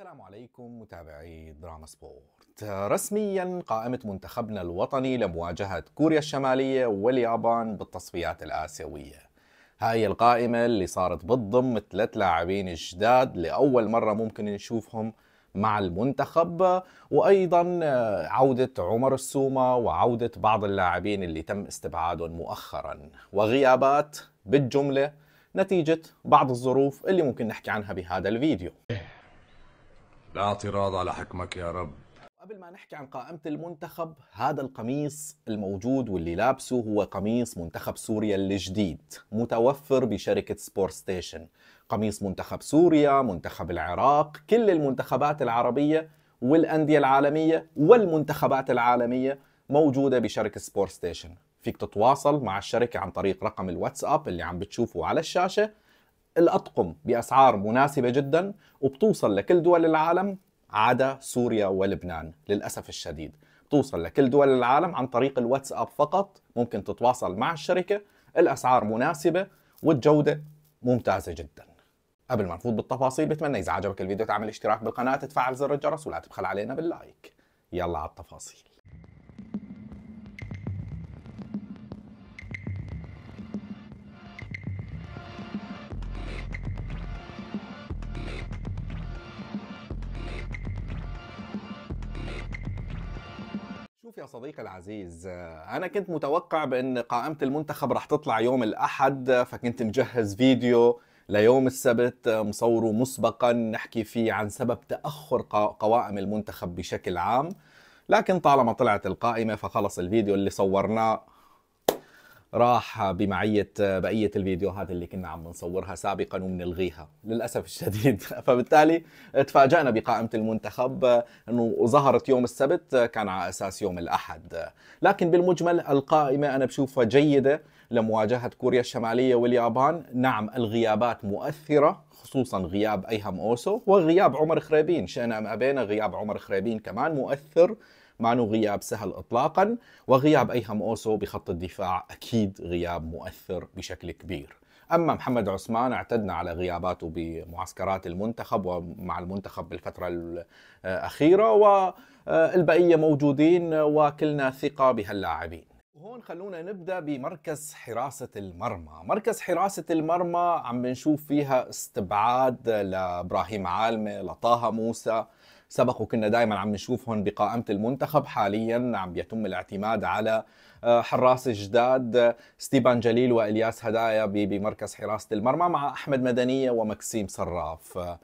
السلام عليكم متابعي دراما سبورت رسميا قائمة منتخبنا الوطني لمواجهة كوريا الشمالية واليابان بالتصفيات الآسيوية هاي القائمة اللي صارت بتضم ثلاث لاعبين جداد لأول مرة ممكن نشوفهم مع المنتخب وأيضا آه، عودة عمر السومة وعودة بعض اللاعبين اللي تم استبعادهم مؤخرا وغيابات بالجملة نتيجة بعض الظروف اللي ممكن نحكي عنها بهذا الفيديو لا اعتراض على حكمك يا رب قبل ما نحكي عن قائمة المنتخب هذا القميص الموجود واللي لابسه هو قميص منتخب سوريا الجديد متوفر بشركة سبور ستيشن قميص منتخب سوريا منتخب العراق كل المنتخبات العربية والأندية العالمية والمنتخبات العالمية موجودة بشركة سبور ستيشن فيك تتواصل مع الشركة عن طريق رقم الواتساب اللي عم بتشوفه على الشاشة الأطقم بأسعار مناسبة جدا وبتوصل لكل دول العالم عدا سوريا ولبنان للأسف الشديد بتوصل لكل دول العالم عن طريق الواتساب فقط ممكن تتواصل مع الشركة الأسعار مناسبة والجودة ممتازة جدا قبل ما نفوت بالتفاصيل بتمنى إذا عجبك الفيديو تعمل اشتراك بالقناة تفعل زر الجرس ولا تبخل علينا باللايك يلا على التفاصيل يا صديقي العزيز انا كنت متوقع بان قائمه المنتخب رح تطلع يوم الاحد فكنت مجهز فيديو ليوم السبت مصوره مسبقا نحكي فيه عن سبب تاخر قوائم المنتخب بشكل عام لكن طالما طلعت القائمه فخلص الفيديو اللي صورناه راح بمعية بقية الفيديوهات اللي كنا عم نصورها سابقا وبنلغيها للأسف الشديد فبالتالي تفاجأنا بقائمة المنتخب أنه ظهرت يوم السبت كان على أساس يوم الأحد لكن بالمجمل القائمة أنا بشوفها جيدة لمواجهة كوريا الشمالية واليابان نعم الغيابات مؤثرة خصوصا غياب أيهم أوسو وغياب عمر خريبين شئنا أم أبينا غياب عمر خريبين كمان مؤثر مع أنه غياب سهل إطلاقا وغياب أيهم أوسو بخط الدفاع أكيد غياب مؤثر بشكل كبير أما محمد عثمان اعتدنا على غياباته بمعسكرات المنتخب ومع المنتخب بالفترة الأخيرة والبقية موجودين وكلنا ثقة بهاللاعبين وهون خلونا نبدا بمركز حراسه المرمى، مركز حراسه المرمى عم بنشوف فيها استبعاد لابراهيم عالمه، لطه موسى، سبق وكنا دائما عم نشوفهم بقائمه المنتخب حاليا عم يتم الاعتماد على آه، حراس جداد آه، ستيفان جليل والياس هدايا بمركز حراسه المرمى مع احمد مدنيه ومكسيم صراف آه،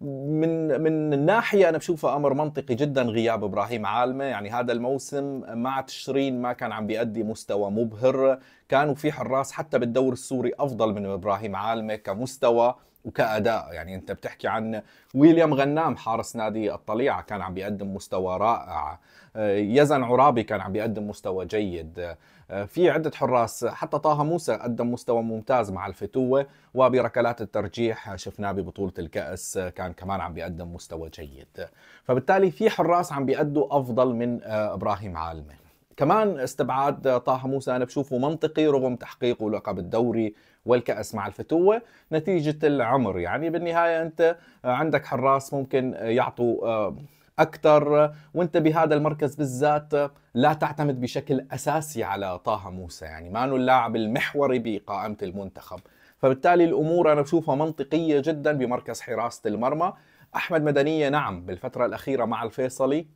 من من الناحيه انا بشوفها امر منطقي جدا غياب ابراهيم عالمه يعني هذا الموسم مع تشرين ما كان عم بيأدي مستوى مبهر كانوا في حراس حتى بالدور السوري افضل من ابراهيم عالمه كمستوى وكاداء يعني انت بتحكي عن ويليام غنام حارس نادي الطليعه كان عم بيقدم مستوى رائع آه، يزن عرابي كان عم بيقدم مستوى جيد آه، في عده حراس حتى طه موسى قدم مستوى ممتاز مع الفتوه وبركلات الترجيح شفناه ببطوله الكاس آه، كان كمان عم بيقدم مستوى جيد فبالتالي في حراس عم بيأدوا افضل من ابراهيم عالمه كمان استبعاد طه موسى انا بشوفه منطقي رغم تحقيقه لقب الدوري والكأس مع الفتوة نتيجة العمر يعني بالنهاية أنت عندك حراس ممكن يعطوا آه، اكثر وانت بهذا المركز بالذات لا تعتمد بشكل اساسي على طه موسى يعني ما اللاعب المحوري بقائمه المنتخب فبالتالي الامور انا بشوفها منطقيه جدا بمركز حراسه المرمى احمد مدنيه نعم بالفتره الاخيره مع الفيصلي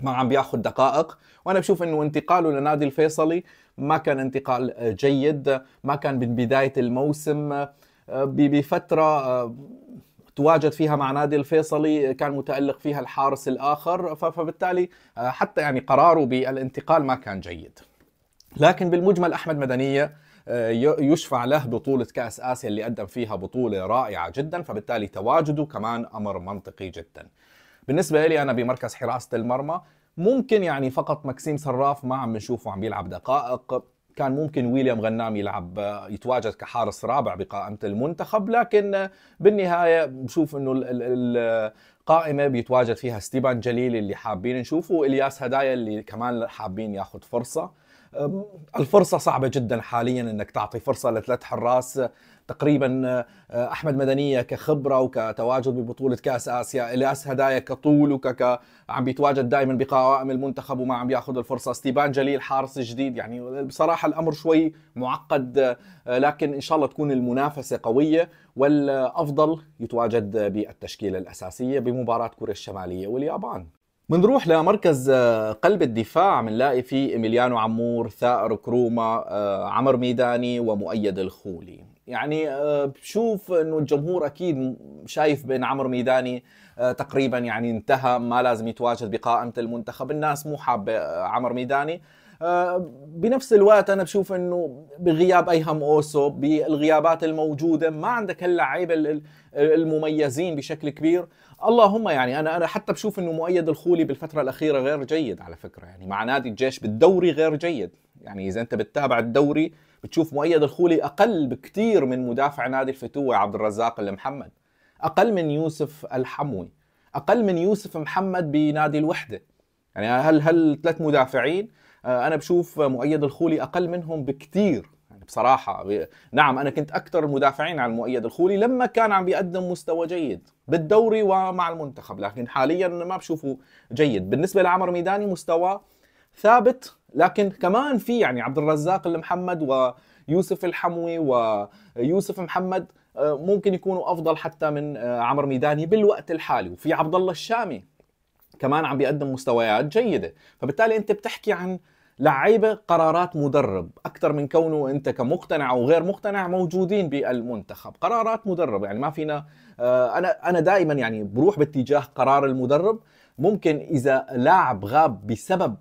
ما عم بياخذ دقائق وانا بشوف انه انتقاله لنادي الفيصلي ما كان انتقال آه، جيد ما كان من بدايه الموسم آه، بفتره آه، تواجد فيها مع نادي الفيصلي كان متألق فيها الحارس الآخر فبالتالي حتى يعني قراره بالانتقال ما كان جيد لكن بالمجمل أحمد مدنية يشفع له بطولة كأس آسيا اللي قدم فيها بطولة رائعة جدا فبالتالي تواجده كمان أمر منطقي جدا بالنسبه لي انا بمركز حراسه المرمى ممكن يعني فقط مكسيم صراف ما عم نشوفه عم بيلعب دقائق كان ممكن ويليام غنام يلعب يتواجد كحارس رابع بقائمه المنتخب لكن بالنهايه بشوف انه القائمه بيتواجد فيها ستيبان جليل اللي حابين نشوفه والياس هدايا اللي كمان حابين ياخذ فرصه الفرصه صعبه جدا حاليا انك تعطي فرصه لثلاث حراس تقريبا آه، احمد مدنيه كخبره وكتواجد ببطوله كاس اسيا الياس هدايا كطول وك عم بيتواجد دائما بقوائم المنتخب وما عم ياخذ الفرصه ستيفان جليل حارس جديد يعني بصراحه الامر شوي معقد آه، لكن ان شاء الله تكون المنافسه قويه والافضل يتواجد بالتشكيله الاساسيه بمباراه كوريا الشماليه واليابان بنروح لمركز آه، قلب الدفاع بنلاقي فيه إميليانو عمور ثائر كروما عمر ميداني ومؤيد الخولي يعني آه، بشوف انه الجمهور اكيد شايف بين عمرو ميداني آه، تقريبا يعني انتهى ما لازم يتواجد بقائمه المنتخب الناس مو حابه آه، عمرو ميداني بنفس الوقت انا بشوف انه بغياب ايهم اوسو بالغيابات الموجوده ما عندك هاللعيبه المميزين بشكل كبير اللهم يعني انا انا حتى بشوف انه مؤيد الخولي بالفتره الاخيره غير جيد على فكره يعني مع نادي الجيش بالدوري غير جيد يعني اذا انت بتتابع الدوري بتشوف مؤيد الخولي اقل بكثير من مدافع نادي الفتوه عبد الرزاق المحمد اقل من يوسف الحموي اقل من يوسف محمد بنادي الوحده يعني هل هل ثلاث مدافعين آه، انا بشوف مؤيد الخولي اقل منهم بكثير يعني بصراحه نعم انا كنت اكثر المدافعين عن مؤيد الخولي لما كان عم بيقدم مستوى جيد بالدوري ومع المنتخب لكن حاليا ما بشوفه جيد بالنسبه لعمر ميداني مستواه ثابت لكن كمان في يعني عبد الرزاق المحمد ويوسف الحموي ويوسف محمد آه، ممكن يكونوا افضل حتى من آه، عمر ميداني بالوقت الحالي وفي عبد الله الشامي كمان عم بيقدم مستويات جيده فبالتالي انت بتحكي عن لعيبه قرارات مدرب اكثر من كونه انت كمقتنع او غير مقتنع موجودين بالمنتخب قرارات مدرب يعني ما فينا آه، انا انا دائما يعني بروح باتجاه قرار المدرب ممكن اذا لاعب غاب بسبب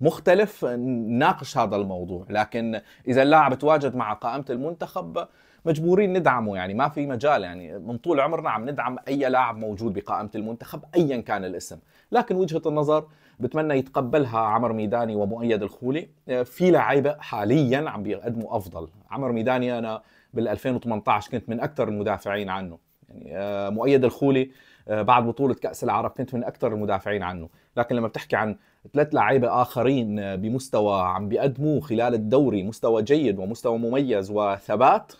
مختلف نناقش هذا الموضوع لكن اذا اللاعب تواجد مع قائمه المنتخب مجبورين ندعمه يعني ما في مجال يعني من طول عمرنا عم ندعم اي لاعب موجود بقائمه المنتخب ايا كان الاسم لكن وجهه النظر بتمنى يتقبلها عمر ميداني ومؤيد الخولي في لعيبه حاليا عم بيقدموا افضل عمر ميداني انا بال 2018 كنت من اكثر المدافعين عنه يعني آه، مؤيد الخولي آه، بعد بطوله كاس العرب كنت من اكثر المدافعين عنه لكن لما بتحكي عن ثلاث لعيبه اخرين آه، بمستوى عم بيقدموا خلال الدوري مستوى جيد ومستوى مميز وثبات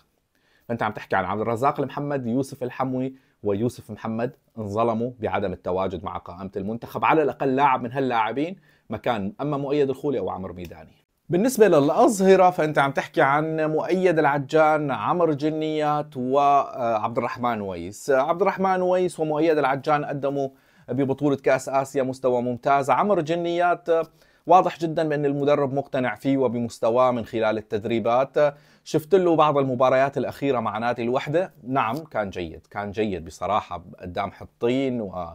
فانت عم تحكي عن عبد الرزاق المحمد يوسف الحموي ويوسف محمد انظلموا بعدم التواجد مع قائمه المنتخب على الاقل لاعب من هاللاعبين مكان اما مؤيد الخولي او عمرو ميداني بالنسبة للأظهرة فأنت عم تحكي عن مؤيد العجان عمر جنيات وعبد آه، الرحمن ويس عبد الرحمن ويس ومؤيد العجان قدموا ببطولة كأس آسيا مستوى ممتاز عمر جنيات آه، واضح جدا بأن المدرب مقتنع فيه وبمستواه من خلال التدريبات شفت له بعض المباريات الأخيرة مع نادي الوحدة نعم كان جيد كان جيد بصراحة قدام حطين و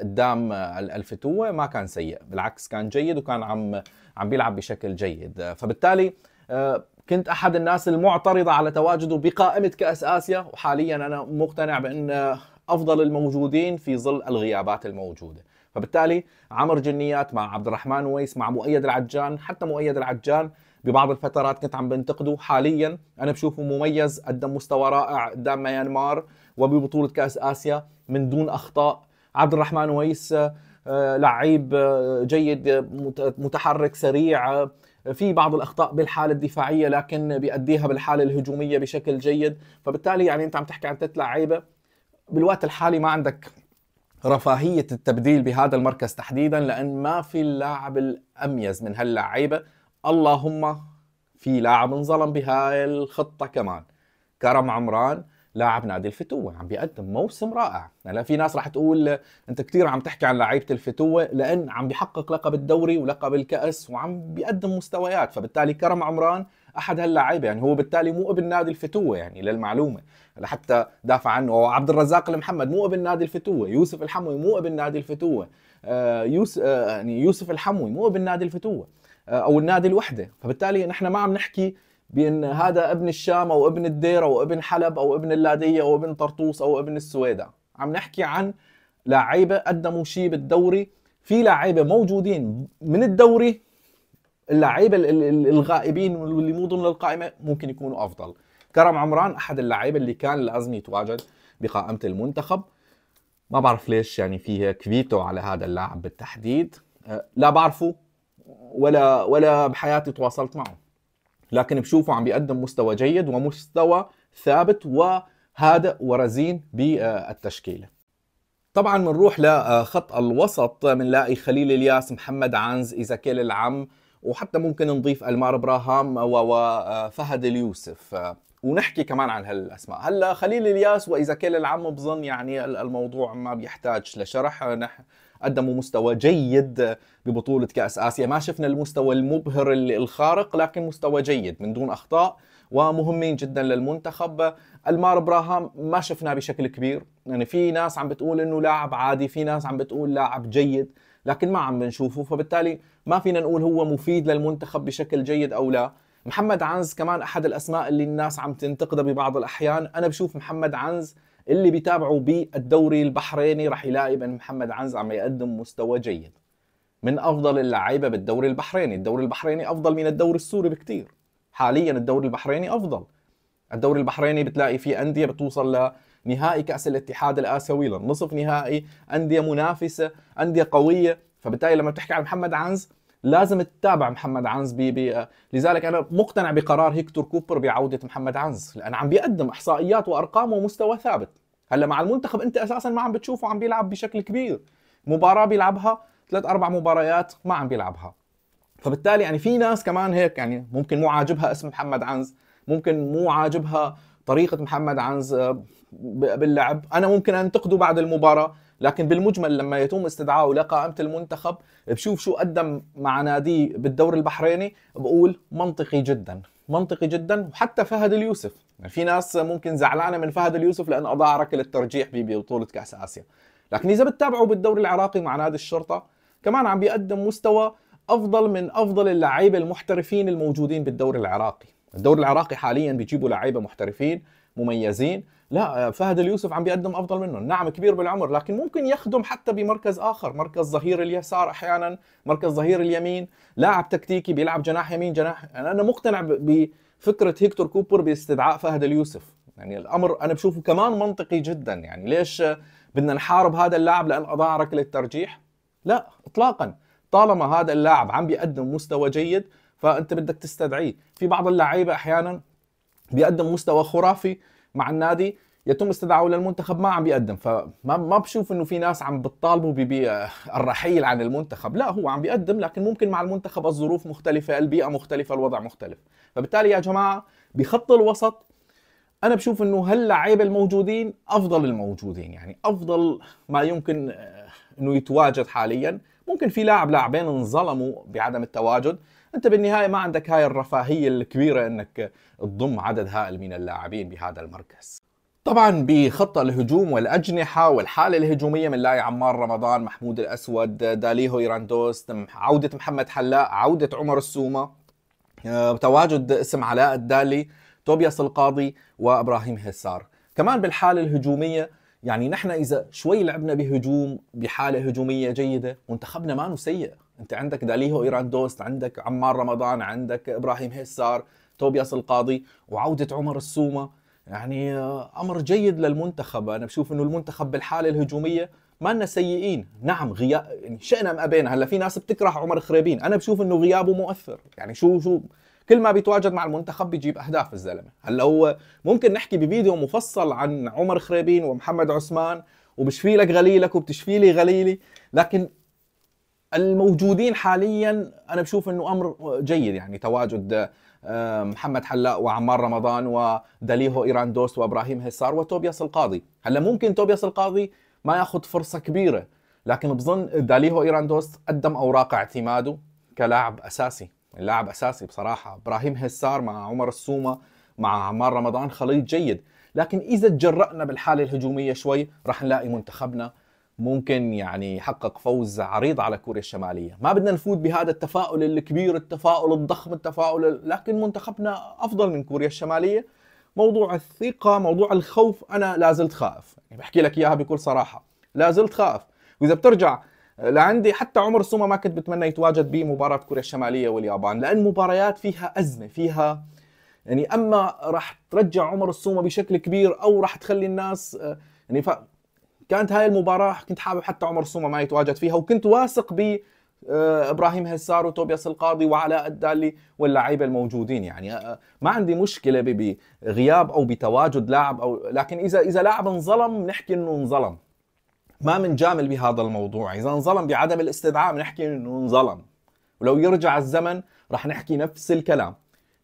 قدام آه، الفتوه ما كان سيء بالعكس كان جيد وكان عم عم بيلعب بشكل جيد آه، فبالتالي آه، كنت احد الناس المعترضه على تواجده بقائمه كاس اسيا وحاليا انا مقتنع بان افضل الموجودين في ظل الغيابات الموجوده فبالتالي عمر جنيات مع عبد الرحمن ويس مع مؤيد العجان حتى مؤيد العجان ببعض الفترات كنت عم بنتقده حاليا انا بشوفه مميز قدم مستوى رائع قدام ميانمار وببطوله كاس اسيا من دون اخطاء عبد الرحمن ويس آه، لعيب آه، جيد آه، متحرك سريع في بعض الاخطاء بالحاله الدفاعيه لكن بيأديها بالحاله الهجوميه بشكل جيد فبالتالي يعني انت عم تحكي عن ثلاث لعيبه بالوقت الحالي ما عندك رفاهيه التبديل بهذا المركز تحديدا لان ما في اللاعب الاميز من هاللعيبه اللهم في لاعب انظلم بهاي الخطه كمان كرم عمران لاعب نادي الفتوه عم بيقدم موسم رائع هلا في ناس راح تقول انت كثير عم تحكي عن لعيبه الفتوه لان عم بيحقق لقب الدوري ولقب الكاس وعم بيقدم مستويات فبالتالي كرم عمران احد هاللعيبه يعني هو بالتالي مو ابن نادي الفتوه يعني للمعلومه لحتى دافع عنه عبد الرزاق المحمد مو ابن نادي الفتوه يوسف الحموي مو ابن نادي الفتوه آه يوس آه يعني يوسف الحموي مو ابن نادي الفتوه آه او النادي الوحده فبالتالي نحن ما عم نحكي بان هذا ابن الشام او ابن الديره او ابن حلب او ابن اللاديه او ابن طرطوس او ابن السويدة عم نحكي عن لعيبه قدموا شيء بالدوري في لعيبه موجودين من الدوري اللعيبه الغائبين واللي مو ضمن القائمه ممكن يكونوا افضل كرم عمران احد اللعيبه اللي كان لازم يتواجد بقائمه المنتخب ما بعرف ليش يعني في هيك فيتو على هذا اللاعب بالتحديد أه، لا بعرفه ولا ولا بحياتي تواصلت معه لكن بشوفه عم بيقدم مستوى جيد ومستوى ثابت وهادئ ورزين بالتشكيله طبعا بنروح لخط الوسط بنلاقي خليل الياس محمد عنز ايزاكيل العم وحتى ممكن نضيف المار ابراهام وفهد اليوسف ونحكي كمان عن هالاسماء هلا خليل الياس وايزاكيل العم بظن يعني الموضوع ما بيحتاج لشرح قدموا مستوى جيد ببطوله كاس اسيا ما شفنا المستوى المبهر الخارق لكن مستوى جيد من دون اخطاء ومهمين جدا للمنتخب المار ابراهام ما شفناه بشكل كبير يعني في ناس عم بتقول انه لاعب عادي في ناس عم بتقول لاعب جيد لكن ما عم بنشوفه فبالتالي ما فينا نقول هو مفيد للمنتخب بشكل جيد او لا محمد عنز كمان احد الاسماء اللي الناس عم تنتقده ببعض الاحيان انا بشوف محمد عنز اللي بيتابعوا بالدوري البحريني رح يلاقي بان محمد عنز عم يقدم مستوى جيد من افضل اللعيبه بالدوري البحريني الدوري البحريني افضل من الدوري السوري بكثير حاليا الدوري البحريني افضل الدوري البحريني بتلاقي فيه انديه بتوصل لنهائي كاس الاتحاد الاسيوي للنصف نهائي انديه منافسه انديه قويه فبالتالي لما بتحكي عن محمد عنز لازم تتابع محمد عنز بي بي لذلك انا مقتنع بقرار هيكتور كوبر بعوده محمد عنز لانه عم بيقدم احصائيات وارقام ومستوى ثابت هلا مع المنتخب انت اساسا ما عم بتشوفه عم بيلعب بشكل كبير مباراه بيلعبها ثلاث اربع مباريات ما عم بيلعبها فبالتالي يعني في ناس كمان هيك يعني ممكن مو عاجبها اسم محمد عنز ممكن مو عاجبها طريقه محمد عنز آه، باللعب انا ممكن انتقده بعد المباراه لكن بالمجمل لما يتم استدعائه لقائمه المنتخب بشوف شو قدم مع ناديه بالدوري البحريني بقول منطقي جدا منطقي جدا وحتى فهد اليوسف يعني في ناس ممكن زعلانه من فهد اليوسف لانه اضاع ركله الترجيح ببطوله كاس اسيا لكن اذا بتتابعوا بالدوري العراقي مع نادي الشرطه كمان عم بيقدم مستوى افضل من افضل اللعيبه المحترفين الموجودين بالدوري العراقي الدوري العراقي حاليا بيجيبوا لعيبه محترفين مميزين لا آه، فهد اليوسف عم بيقدم افضل منه نعم كبير بالعمر لكن ممكن يخدم حتى بمركز اخر مركز ظهير اليسار احيانا مركز ظهير اليمين لاعب تكتيكي بيلعب جناح يمين جناح يعني انا مقتنع بفكره هيكتور كوبر باستدعاء فهد اليوسف يعني الامر انا بشوفه كمان منطقي جدا يعني ليش بدنا نحارب هذا اللاعب لان اضاع ركله الترجيح لا اطلاقا طالما هذا اللاعب عم بيقدم مستوى جيد فانت بدك تستدعيه في بعض اللعيبه احيانا بيقدم مستوى خرافي مع النادي يتم استدعائه للمنتخب ما عم بيقدم فما ما بشوف انه في ناس عم بتطالبوا بالرحيل عن المنتخب لا هو عم بيقدم لكن ممكن مع المنتخب الظروف مختلفه البيئه مختلفه الوضع مختلف فبالتالي يا جماعه بخط الوسط انا بشوف انه هاللعيبه الموجودين افضل الموجودين يعني افضل ما يمكن آه، انه يتواجد حاليا ممكن في لاعب لاعبين انظلموا بعدم التواجد انت بالنهايه ما عندك هاي الرفاهيه الكبيره انك تضم عدد هائل من اللاعبين بهذا المركز طبعا بخط الهجوم والاجنحه والحاله الهجوميه من لاي عمار رمضان محمود الاسود داليهو يراندوس عوده محمد حلاق عوده عمر السومه آه، تواجد اسم علاء الدالي توبياس القاضي وابراهيم هسار كمان بالحاله الهجوميه يعني نحن اذا شوي لعبنا بهجوم بحاله هجوميه جيده منتخبنا ما سيء انت عندك داليهو ايران دوست عندك عمار رمضان عندك ابراهيم هيسار توبياس القاضي وعوده عمر السومه يعني آه، امر جيد للمنتخب انا بشوف انه المنتخب بالحاله الهجوميه ما لنا سيئين نعم غياب يعني شئنا ام ابينا هلا في ناس بتكره عمر خريبين انا بشوف انه غيابه مؤثر يعني شو شو كل ما بيتواجد مع المنتخب بيجيب اهداف الزلمه هلا هو ممكن نحكي بفيديو مفصل عن عمر خريبين ومحمد عثمان وبشفي لك غليلك وبتشفي لي غليلي لكن الموجودين حاليا انا بشوف انه امر جيد يعني تواجد آه، محمد حلاق وعمار رمضان وداليهو ايران دوست وابراهيم هسار وتوبياس القاضي هلا ممكن توبياس القاضي ما ياخذ فرصه كبيره لكن بظن داليهو ايران دوست قدم اوراق اعتماده كلاعب اساسي لاعب اساسي بصراحه ابراهيم هسار مع عمر السومه مع عمار رمضان خليط جيد لكن اذا تجرأنا بالحاله الهجوميه شوي رح نلاقي منتخبنا ممكن يعني يحقق فوز عريض على كوريا الشمالية ما بدنا نفوت بهذا التفاؤل الكبير التفاؤل الضخم التفاؤل لكن منتخبنا أفضل من كوريا الشمالية موضوع الثقة موضوع الخوف أنا لازلت خائف يعني بحكي لك إياها بكل صراحة لازلت خائف وإذا بترجع لعندي حتى عمر السومة ما كنت بتمنى يتواجد بمباراة كوريا الشمالية واليابان لأن مباريات فيها أزمة فيها يعني اما راح ترجع عمر السومه بشكل كبير او راح تخلي الناس آه، يعني كانت هاي المباراه كنت حابب حتى عمر سومه ما يتواجد فيها وكنت واثق ب آه، ابراهيم هسار وتوبياس القاضي وعلاء الدالي واللعيبه الموجودين يعني آه، ما عندي مشكله بغياب او بتواجد لاعب او لكن اذا اذا لاعب انظلم نحكي انه انظلم ما منجامل بهذا الموضوع اذا انظلم بعدم الاستدعاء بنحكي انه انظلم ولو يرجع الزمن رح نحكي نفس الكلام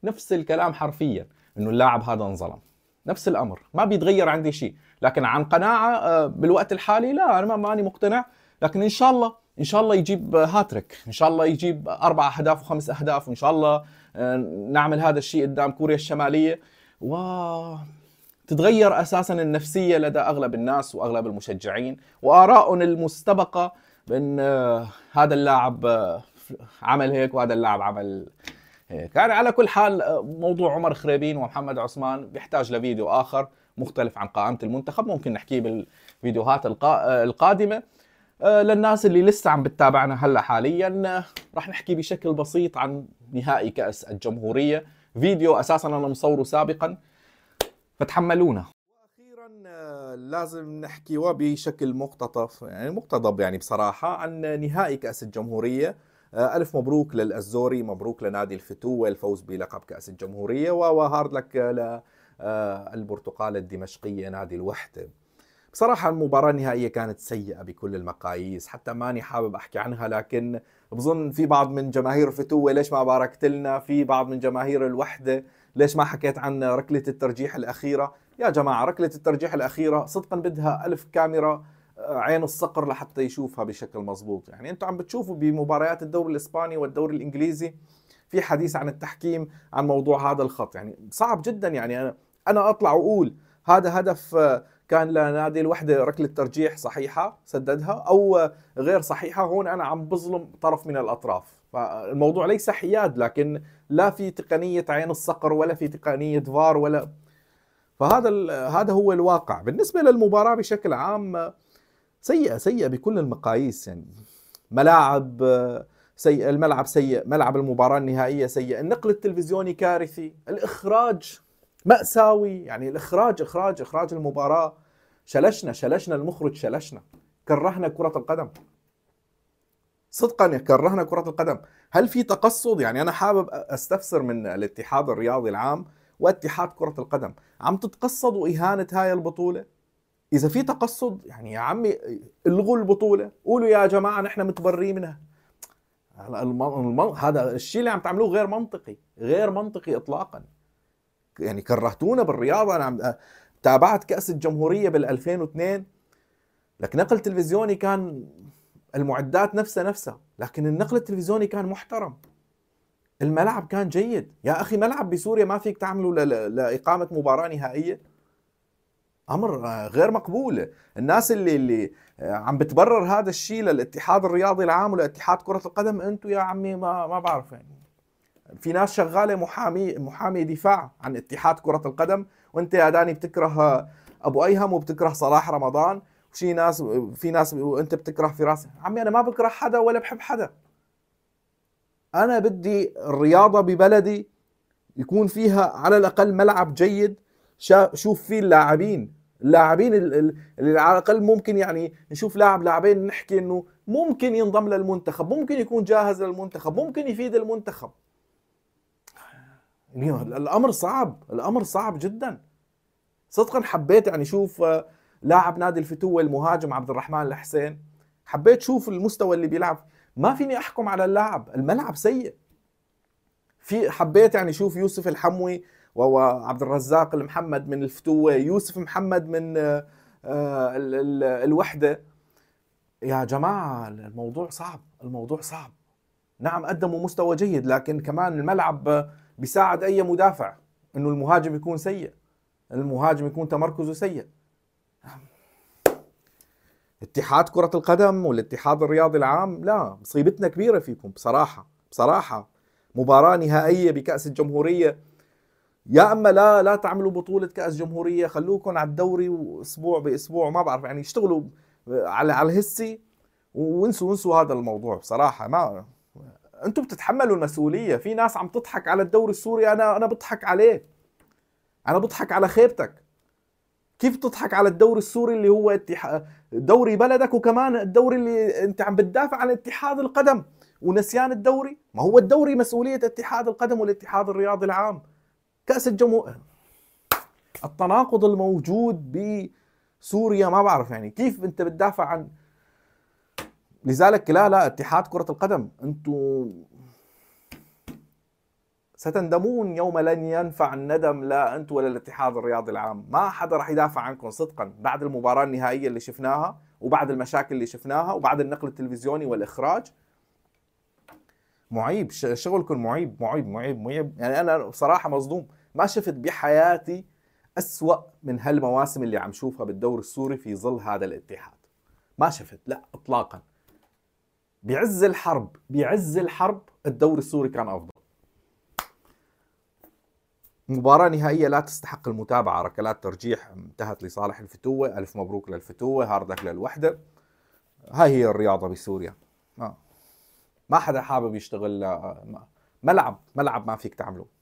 نفس الكلام حرفيا انه اللاعب هذا انظلم نفس الامر ما بيتغير عندي شيء لكن عن قناعه آه، بالوقت الحالي لا انا ماني مقتنع لكن ان شاء الله ان شاء الله يجيب آه، هاتريك ان شاء الله يجيب اربع اهداف وخمس اهداف وان شاء الله آه، نعمل هذا الشيء قدام كوريا الشماليه و تتغير اساسا النفسيه لدى اغلب الناس واغلب المشجعين وارائهم المستبقه بان هذا اللاعب عمل هيك وهذا اللاعب عمل هيك إيه، يعني على كل حال آه، موضوع عمر خريبين ومحمد عثمان بيحتاج لفيديو اخر مختلف عن قائمه المنتخب ممكن نحكيه بالفيديوهات آه، القادمه آه، للناس اللي لسه عم بتتابعنا هلا حاليا رح نحكي بشكل بسيط عن نهائي كاس الجمهوريه فيديو اساسا انا مصوره سابقا فتحملونا واخيرا لازم نحكي وبشكل مقتطف يعني مقتضب يعني بصراحه عن نهائي كاس الجمهوريه آه، ألف مبروك للأزوري مبروك لنادي الفتوة الفوز بلقب كأس الجمهورية وهارد لك للبرتقالة آه، الدمشقية نادي الوحدة بصراحة المباراة النهائية كانت سيئة بكل المقاييس حتى ماني حابب أحكي عنها لكن بظن في بعض من جماهير الفتوة ليش ما باركت لنا في بعض من جماهير الوحدة ليش ما حكيت عن ركلة الترجيح الأخيرة يا جماعة ركلة الترجيح الأخيرة صدقا بدها ألف كاميرا عين الصقر لحتى يشوفها بشكل مضبوط يعني انتم عم بتشوفوا بمباريات الدوري الاسباني والدوري الانجليزي في حديث عن التحكيم عن موضوع هذا الخط يعني صعب جدا يعني انا انا اطلع واقول هذا هدف آه، كان لنادي الوحده ركله ترجيح صحيحه سددها او آه، غير صحيحه هون انا عم بظلم طرف من الاطراف فالموضوع ليس حياد لكن لا في تقنيه عين الصقر ولا في تقنيه فار ولا فهذا هذا هو الواقع بالنسبه للمباراه بشكل عام آه، سيئة سيئة بكل المقاييس يعني ملاعب آه، سيء الملعب سيء ملعب المباراة النهائية سيء النقل التلفزيوني كارثي الإخراج مأساوي يعني الإخراج إخراج إخراج المباراة شلشنا شلشنا المخرج شلشنا كرهنا كرة القدم صدقا كرهنا كرة القدم هل في تقصد يعني أنا حابب أستفسر من الاتحاد الرياضي العام واتحاد كرة القدم عم تتقصدوا إهانة هاي البطولة اذا في تقصد يعني يا عمي الغوا البطوله قولوا يا جماعه نحن متبرئين منها هذا الشيء اللي عم تعملوه غير منطقي غير منطقي اطلاقا يعني كرهتونا بالرياضه انا عم تابعت كاس الجمهوريه بال 2002 لك نقل تلفزيوني كان المعدات نفسها نفسها لكن النقل التلفزيوني كان محترم الملعب كان جيد يا اخي ملعب بسوريا ما فيك تعمله لاقامه مباراه نهائيه امر آه، غير مقبول الناس اللي اللي آه، عم بتبرر هذا الشيء للاتحاد الرياضي العام ولاتحاد كره القدم انتم يا عمي ما ما بعرف يعني في ناس شغاله محامي محامي دفاع عن اتحاد كره القدم وانت يا داني بتكره آه، ابو ايهم وبتكره صلاح رمضان وشي ناس في ناس وانت بتكره فراس عمي انا ما بكره حدا ولا بحب حدا انا بدي الرياضه ببلدي يكون فيها على الاقل ملعب جيد شوف فيه اللاعبين اللاعبين اللي على الاقل ممكن يعني نشوف لاعب لاعبين نحكي انه ممكن ينضم للمنتخب ممكن يكون جاهز للمنتخب ممكن يفيد المنتخب يعني الامر صعب الامر صعب جدا صدقا حبيت يعني شوف آه، لاعب نادي الفتوة المهاجم عبد الرحمن الحسين حبيت شوف المستوى اللي بيلعب ما فيني احكم على اللاعب الملعب سيء في حبيت يعني شوف يوسف الحموي وهو عبد الرزاق المحمد من الفتوة يوسف محمد من آه، الوحدة يا جماعة الموضوع صعب الموضوع صعب نعم قدموا مستوى جيد لكن كمان الملعب بيساعد أي مدافع أنه المهاجم يكون سيء المهاجم يكون تمركزه سيء نعم. اتحاد كرة القدم والاتحاد الرياضي العام لا مصيبتنا كبيرة فيكم بصراحة بصراحة مباراة نهائية بكأس الجمهورية يا اما لا لا تعملوا بطوله كاس جمهوريه خلوكم على الدوري واسبوع باسبوع ما بعرف يعني اشتغلوا آه، على على الهسي وانسوا انسوا هذا الموضوع بصراحه ما انتم بتتحملوا المسؤوليه في ناس عم تضحك على الدوري السوري انا انا بضحك عليه انا بضحك على خيبتك كيف تضحك على الدوري السوري اللي هو اتح... دوري بلدك وكمان الدوري اللي انت عم بتدافع عن اتحاد القدم ونسيان الدوري ما هو الدوري مسؤوليه اتحاد القدم والاتحاد الرياضي العام كاس الجمهور التناقض الموجود بسوريا ما بعرف يعني كيف انت بتدافع عن لذلك لا لا اتحاد كرة القدم انتم ستندمون يوم لن ينفع الندم لا انت ولا الاتحاد الرياضي العام، ما حدا رح يدافع عنكم صدقا بعد المباراة النهائية اللي شفناها وبعد المشاكل اللي شفناها وبعد النقل التلفزيوني والاخراج معيب شغلكم معيب معيب معيب معيب يعني انا بصراحة مصدوم ما شفت بحياتي أسوأ من هالمواسم اللي عم شوفها بالدور السوري في ظل هذا الاتحاد ما شفت لا اطلاقا بعز الحرب بعز الحرب الدوري السوري كان افضل مباراة نهائية لا تستحق المتابعة ركلات ترجيح انتهت لصالح الفتوة ألف مبروك للفتوة هاردك للوحدة هاي هي الرياضة بسوريا ما, آه. ما حدا حابب يشتغل آه، ملعب ملعب ما فيك تعمله